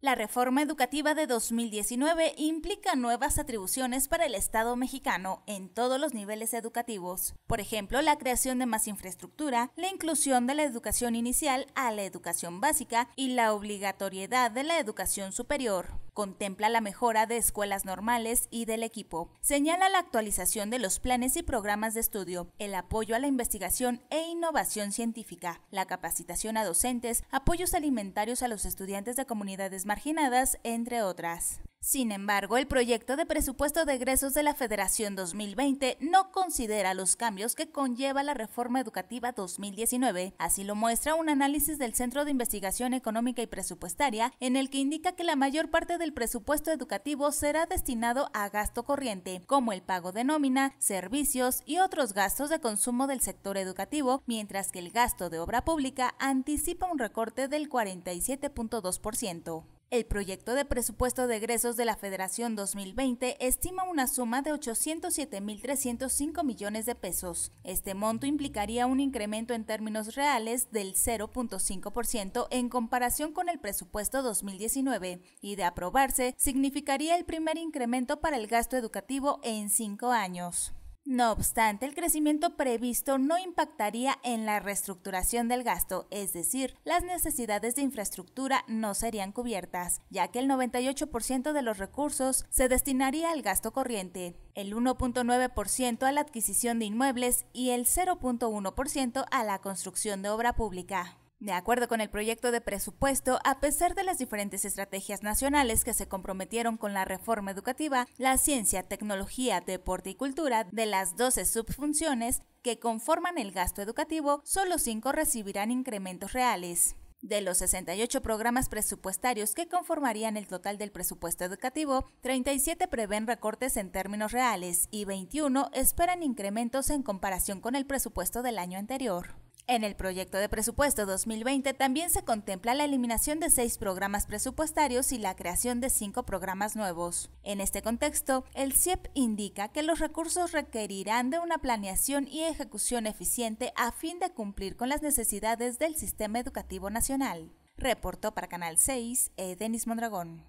La reforma educativa de 2019 implica nuevas atribuciones para el Estado mexicano en todos los niveles educativos, por ejemplo, la creación de más infraestructura, la inclusión de la educación inicial a la educación básica y la obligatoriedad de la educación superior. Contempla la mejora de escuelas normales y del equipo. Señala la actualización de los planes y programas de estudio, el apoyo a la investigación e innovación científica, la capacitación a docentes, apoyos alimentarios a los estudiantes de comunidades marginadas, entre otras. Sin embargo, el proyecto de presupuesto de egresos de la Federación 2020 no considera los cambios que conlleva la reforma educativa 2019. Así lo muestra un análisis del Centro de Investigación Económica y Presupuestaria, en el que indica que la mayor parte del presupuesto educativo será destinado a gasto corriente, como el pago de nómina, servicios y otros gastos de consumo del sector educativo, mientras que el gasto de obra pública anticipa un recorte del 47.2%. El proyecto de presupuesto de egresos de la Federación 2020 estima una suma de 807.305 millones de pesos. Este monto implicaría un incremento en términos reales del 0.5% en comparación con el presupuesto 2019 y de aprobarse significaría el primer incremento para el gasto educativo en cinco años. No obstante, el crecimiento previsto no impactaría en la reestructuración del gasto, es decir, las necesidades de infraestructura no serían cubiertas, ya que el 98% de los recursos se destinaría al gasto corriente, el 1.9% a la adquisición de inmuebles y el 0.1% a la construcción de obra pública. De acuerdo con el proyecto de presupuesto, a pesar de las diferentes estrategias nacionales que se comprometieron con la reforma educativa, la ciencia, tecnología, deporte y cultura, de las 12 subfunciones que conforman el gasto educativo, solo 5 recibirán incrementos reales. De los 68 programas presupuestarios que conformarían el total del presupuesto educativo, 37 prevén recortes en términos reales y 21 esperan incrementos en comparación con el presupuesto del año anterior. En el proyecto de presupuesto 2020 también se contempla la eliminación de seis programas presupuestarios y la creación de cinco programas nuevos. En este contexto, el CIEP indica que los recursos requerirán de una planeación y ejecución eficiente a fin de cumplir con las necesidades del sistema educativo nacional. Reportó para Canal 6, Denis Mondragón.